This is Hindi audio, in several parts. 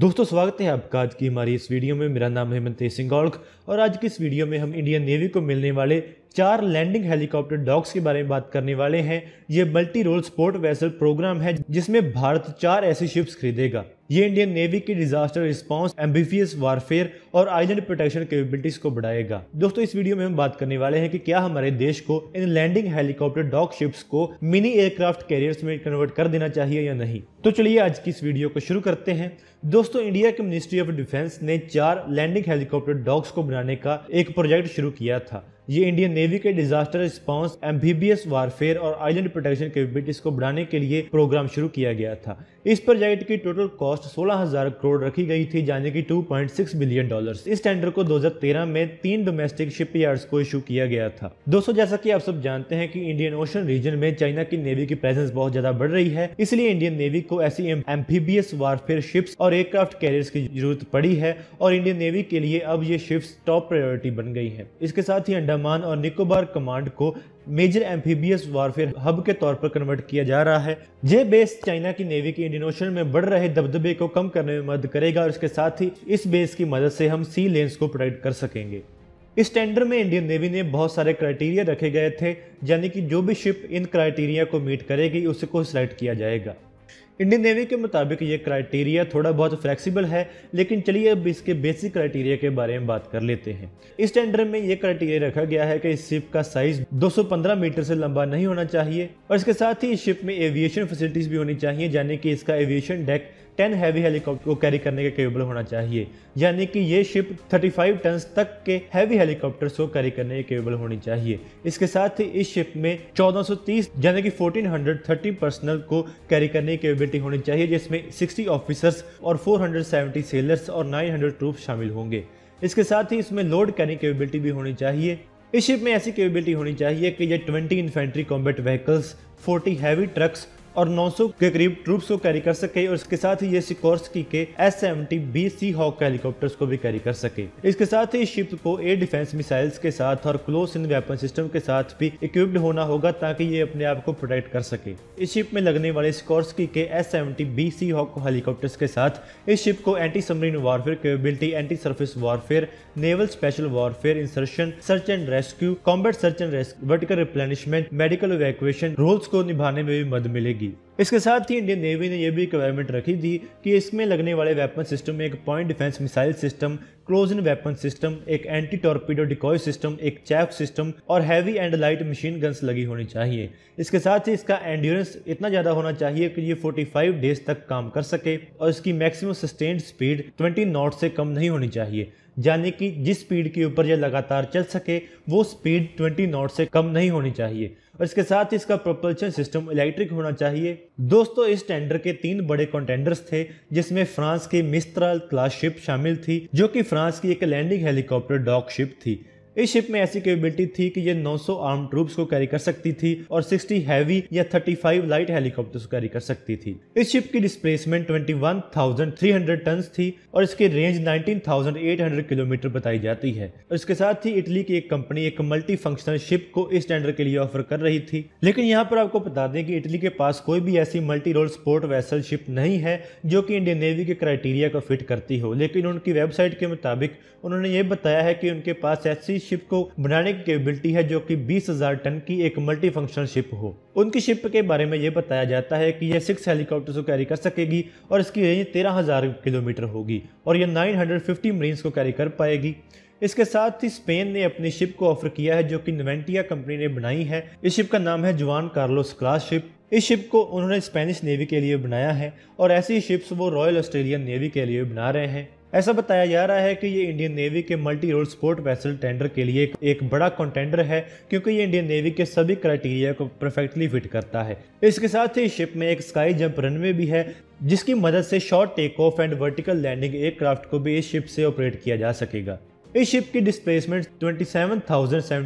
दोस्तों स्वागत है आपका आज की हमारी इस वीडियो में मेरा नाम है मनतेज सिंह गौड़ और आज की इस वीडियो में हम इंडियन नेवी को मिलने वाले चार लैंडिंग हेलीकॉप्टर डॉग्स के बारे में बात करने वाले हैं ये multi role support vessel program है जिसमें भारत चार ऐसी शिप्स खरीदेगा ये इंडियन नेवी की डिजास्टर रिस्पॉन्स एम्बिफियस वारफेयर और आइलैंड प्रोटेक्शन कैपेबिलिटीज को बढ़ाएगा दोस्तों इस वीडियो में हम बात करने वाले हैं कि क्या हमारे देश को इन लैंडिंग हेलीकॉप्टर डॉग शिप्स को मिनी एयरक्राफ्ट कैरियर्स में कन्वर्ट कर देना चाहिए या नहीं तो चलिए आज की इस वीडियो को शुरू करते हैं दोस्तों इंडिया के मिनिस्ट्री ऑफ डिफेंस ने चार लैंडिंग हेलीकॉप्टर डॉग्स को बनाने का एक प्रोजेक्ट शुरू किया था ये इंडियन नेवी के डिजास्टर रिस्पांस एम्फीबियस वारफेयर और आइलैंड प्रोटेक्शन कैपेबिलिटीज को बढ़ाने के लिए प्रोग्राम शुरू किया गया था इस प्रोजेक्ट की टोटल कॉस्ट 16,000 करोड़ रखी गई थी जाने की 2.6 बिलियन डॉलर्स इस टेंडर को 2013 में तीन डोमेस्टिक शिपयार्ड्स को इशू किया गया था दोस्तों जैसा की आप सब जानते हैं की इंडियन ओशन रीजन में चाइना की नेवी की प्रेजेंस बहुत ज्यादा बढ़ रही है इसलिए इंडियन नेवी को ऐसी एम्फीबियस वारफेयर शिप्स और एयरक्राफ्ट कैरियर्स की जरूरत पड़ी है और इंडियन नेवी के लिए अब ये शिप्स टॉप प्रायोरिटी बन गई हैं इसके साथ ही अंडमान और निकोबार कमांड को मेजर एम्फीबियस वारफेयर हब के तौर पर कन्वर्ट किया जा रहा है ये बेस चाइना की नेवी के इंडियन ओशन में बढ़ रहे दबदबे को कम करने में मदद करेगा और इसके साथ ही इस बेस की मदद से हम सी लेंस को प्रोटेक्ट कर सकेंगे इस टेंडर में इंडियन नेवी ने बहुत सारे क्राइटेरिया रखे गए थे यानी कि जो भी शिप इन क्राइटेरिया को मीट करेगी उसको सिलेक्ट किया जाएगा इंडियन नेवी के मुताबिक ये क्राइटेरिया थोड़ा बहुत फ्लेक्सिबल है लेकिन चलिए अब इसके बेसिक क्राइटेरिया के बारे में बात कर लेते हैं इस टेंडर में ये क्राइटेरिया रखा गया है कि इस शिप का साइज 215 मीटर से लंबा नहीं होना चाहिए और इसके साथ ही इस शिप में एविएशन फैसिलिटीज भी होनी चाहिए यानी कि इसका एविएशन डेक 10 हैवी हेलीकॉप्टर को कैरी करने के केबल होना चाहिए यानी कि ये शिप 35 टन तक के हैवी हेलीकॉप्टर्स को कैरी करने के केबल होनी चाहिए इसके साथ ही इस शिप में 1430 यानी कि 1430 पर्सनल को कैरी करने की कैपेबिलिटी होनी चाहिए जिसमें 60 ऑफिसर्स और 470 सेलर्स और 900 ट्रूप शामिल होंगे इसके साथ ही इसमें लोड कैरिंग कैपेबिलिटी भी होनी चाहिए इस शिप में ऐसी कैपेबिलिटी होनी चाहिए कि ये 20 infantry combat vehicles 40 heavy trucks और 900 के करीब ट्रूप्स को कैरी कर सके और इसके साथ ही ये सिकोर्सकी के S seventy B sea hawk helicopters को भी कैरी कर सके इसके साथ ही इस शिप को एयर डिफेंस मिसाइल्स के साथ और क्लोज इन वेपन सिस्टम के साथ भी इक्विप्ड होना होगा ताकि ये अपने आप को प्रोटेक्ट कर सके इस शिप में लगने वाले सिकोर्सकी के S seventy B sea hawk helicopters के साथ इस शिप को anti submarine warfare capability anti surface warfare naval special warfare insertion search and rescue combat search and rescue vertical replenishment medical evacuation roles को निभाने में भी मदद मिलेगी मिलेगी इसके साथ ही इंडियन नेवी ने यह भी रिक्वायरमेंट रखी थी कि इसमें लगने वाले वेपन सिस्टम में एक point defence missile system close in weapon system एक एंटी टॉर्पीडो डिकॉय सिस्टम एक चैप सिस्टम और heavy and light machine guns लगी होनी चाहिए इसके साथ ही इसका एंड्योरेंस इतना ज़्यादा होना चाहिए कि ये 45 डेज तक काम कर सके और इसकी मैक्सिमम सस्टेन्ड स्पीड 20 नॉट से कम नहीं होनी चाहिए यानी कि जिस स्पीड के ऊपर यह लगातार चल सके वो स्पीड 20 नॉट से कम नहीं होनी चाहिए और इसके साथ ही इसका प्रोपल्शन सिस्टम इलेक्ट्रिक होना चाहिए दोस्तों इस टेंडर के तीन बड़े कंटेंडर्स थे जिसमें फ्रांस की मिस्त्राल क्लास शिप शामिल थी जो कि फ्रांस की एक लैंडिंग हेलीकॉप्टर डॉक शिप थी इस शिप में ऐसी कैपेबिलिटी थी कि ये 900 आर्म ट्रूप्स को कैरी कर सकती थी और 60 हैवी या 35 लाइट हेलीकॉप्टर्स को कैरी कर सकती थी इस शिप की डिस्प्लेसमेंट 21,300 टन थी और इसकी रेंज 19,800 किलोमीटर बताई जाती है और इसके साथ ही इटली की एक कंपनी एक मल्टी फंक्शनल शिप को इस टेंडर के लिए ऑफर कर रही थी लेकिन यहाँ पर आपको बता दें कि इटली के पास कोई भी ऐसी multi role support vessel ship नहीं है जो कि इंडियन नेवी के क्राइटेरिया को फिट करती हो लेकिन उनकी वेबसाइट के मुताबिक उन्होंने ये बताया है कि उनके पास ऐसी इस शिप को बनाने की कैपेबिलिटी है जो कि 20,000 टन की एक मल्टी फंक्शनल शिप हो उनकी शिप के बारे में यह बताया जाता है कि यह सिक्स हेलीकॉप्टर्स को कैरी कर सकेगी और इसकी रेंज तेरह किलोमीटर होगी और यह नाइन मरीन्स को कैरी कर पाएगी इसके साथ ही स्पेन ने अपनी शिप को ऑफर किया है जो कि नवेंटिया कंपनी ने बनाई है इस शिप का नाम है जुआन कार्लोस क्लास शिप इस शिप को उन्होंने स्पेनिश नेवी के लिए बनाया है और ऐसी शिप्स वो रॉयल ऑस्ट्रेलियन नेवी के लिए बना रहे हैं ऐसा बताया जा रहा है कि ये इंडियन नेवी के multi role support vessel tender के लिए एक बड़ा कंटेंडर है क्योंकि ये इंडियन नेवी के सभी क्राइटेरिया को परफेक्टली फिट करता है इसके साथ ही शिप में एक स्काई जंप रनवे भी है जिसकी मदद से short take off and vertical landing aircraft को भी इस शिप से ऑपरेट किया जा सकेगा इस शिप की डिस्प्लेसमेंट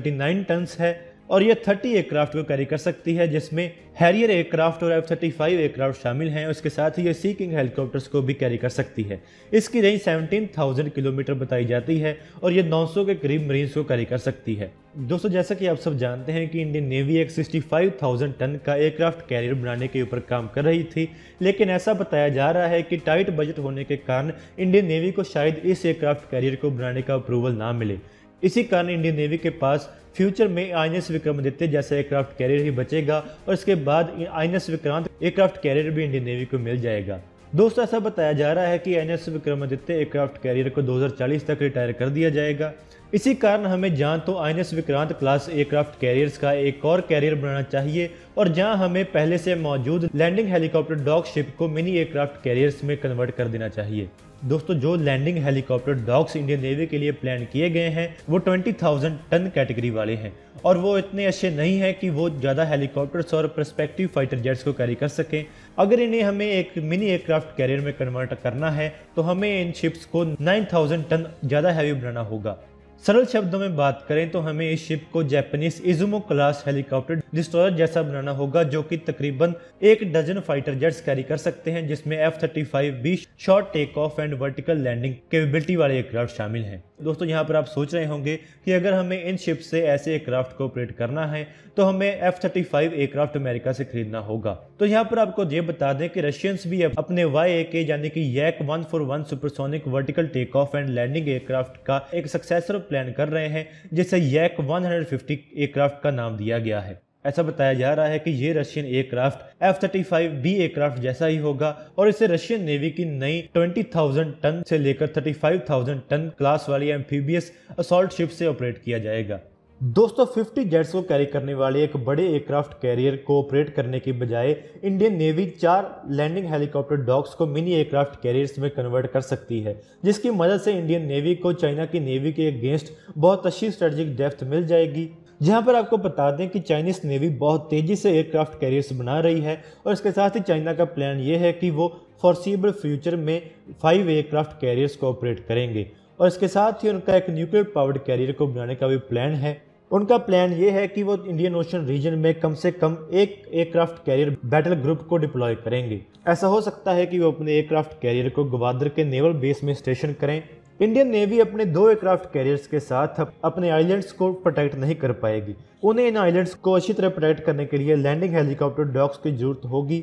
नाइन टन है और ये 30 एयरक्राफ्ट को कैरी कर सकती है जिसमें हैरियर एयरक्राफ्ट और एफ थर्टी फाइव एयरक्राफ्ट शामिल हैं उसके साथ ही ये सी किंग हेलीकॉप्टर्स को भी कैरी कर सकती है इसकी रेंज 17,000 किलोमीटर बताई जाती है और ये 900 के करीब मरीन्स को कैरी कर सकती है दोस्तों जैसा कि आप सब जानते हैं कि इंडियन नेवी एक थाउजेंड टन का एयरक्राफ्ट कैरियर बनाने के ऊपर काम कर रही थी लेकिन ऐसा बताया जा रहा है कि टाइट बजट होने के कारण इंडियन नेवी को शायद इस एयरक्राफ्ट कैरियर को बनाने का अप्रूवल ना मिले इसी कारण इंडियन नेवी के पास फ्यूचर में आई विक्रमादित्य जैसा एयरक्राफ्ट कैरियर ही बचेगा और इसके बाद I N Vikrant aircraft carrier भी इंडियन नेवी को मिल जाएगा दोस्तों ऐसा बताया जा रहा है कि आई विक्रमादित्य एयरक्राफ्ट कैरियर को 2040 तक रिटायर कर दिया जाएगा इसी कारण हमें जहाँ तो I Vikrant class aircraft carriers का एक और कैरियर बनाना चाहिए और जहाँ हमें पहले से मौजूद लैंडिंग हेलीकॉप्टर डॉग शिप को मिनी एयरक्राफ्ट कैरियर्स में कन्वर्ट कर देना चाहिए दोस्तों जो landing helicopter docks Indian navy के लिए प्लान किए गए हैं वो 20,000 टन कैटेगरी वाले हैं और वो इतने अच्छे नहीं हैं कि वो ज़्यादा हेलीकॉप्टर्स और प्रस्पेक्टिव फाइटर जेट्स को कैरी कर सकें अगर इन्हें हमें एक मिनी एयरक्राफ्ट कैरियर में कन्वर्ट करना है तो हमें इन शिप्स को 9,000 टन ज़्यादा हैवी बनाना होगा सरल शब्दों में बात करें तो हमें इस शिप को Japanese Izumo class helicopter destroyer जैसा बनाना होगा जो कि तकरीबन एक डजन फाइटर जेट्स कैरी कर सकते हैं जिसमें F thirty five B short take off and vertical landing capability वाले एयरक्राफ्ट शामिल हैं दोस्तों यहाँ पर आप सोच रहे होंगे कि अगर हमें इन शिप से ऐसे एयरक्राफ्ट को ऑपरेट करना है तो हमें F thirty five aircraft America से खरीदना होगा तो यहाँ पर आपको ये बता दें कि रशियंस भी अपने वाई ए के यानी कि Yak one four one supersonic vertical take off and landing aircraft का एक सक्सेसर प्लान कर रहे हैं जिसे यैक 150 एयरक्राफ्ट का नाम दिया गया है ऐसा बताया जा रहा है कि ये Russian aircraft F thirty five B aircraft जैसा ही होगा और इसे रशियन नेवी की नई 20,000 टन से लेकर 35,000 टन क्लास वाली एम्फीबियस असॉल्ट शिप से ऑपरेट किया जाएगा दोस्तों 50 जेट्स को कैरी करने वाले एक बड़े एयरक्राफ्ट कैरियर को ऑपरेट करने के बजाय इंडियन नेवी चार लैंडिंग हेलीकॉप्टर डॉग्स को मिनी एयरक्राफ्ट कैरियर्स में कन्वर्ट कर सकती है जिसकी मदद से इंडियन नेवी को चाइना की नेवी के अगेंस्ट बहुत अच्छी स्ट्रेटजिक डेप्थ मिल जाएगी जहाँ पर आपको बता दें कि चाइनीज नेवी बहुत तेज़ी से एयरक्राफ्ट कैरियर्स बना रही है और इसके साथ ही चाइना का प्लान ये है कि वो फॉरसीबल फ्यूचर में फाइव एयरक्राफ्ट कैरियर्स को ऑपरेट करेंगे और इसके साथ ही उनका एक न्यूक्लियर पावर्ड कैरियर को बनाने का भी प्लान है उनका प्लान ये है कि वो इंडियन ओशन रीजन में कम से कम एक एयरक्राफ्ट कैरियर बैटल ग्रुप को डिप्लॉय करेंगे ऐसा हो सकता है कि वो अपने एयरक्राफ्ट कैरियर को गवादर के नेवल बेस में स्टेशन करें इंडियन नेवी अपने दो एयरक्राफ्ट कैरियर्स के साथ अपने आइलैंड्स को प्रोटेक्ट नहीं कर पाएगी उन्हें इन आइलैंड्स को अच्छी तरह प्रोटेक्ट करने के लिए लैंडिंग हेलीकॉप्टर डॉक्स की जरूरत होगी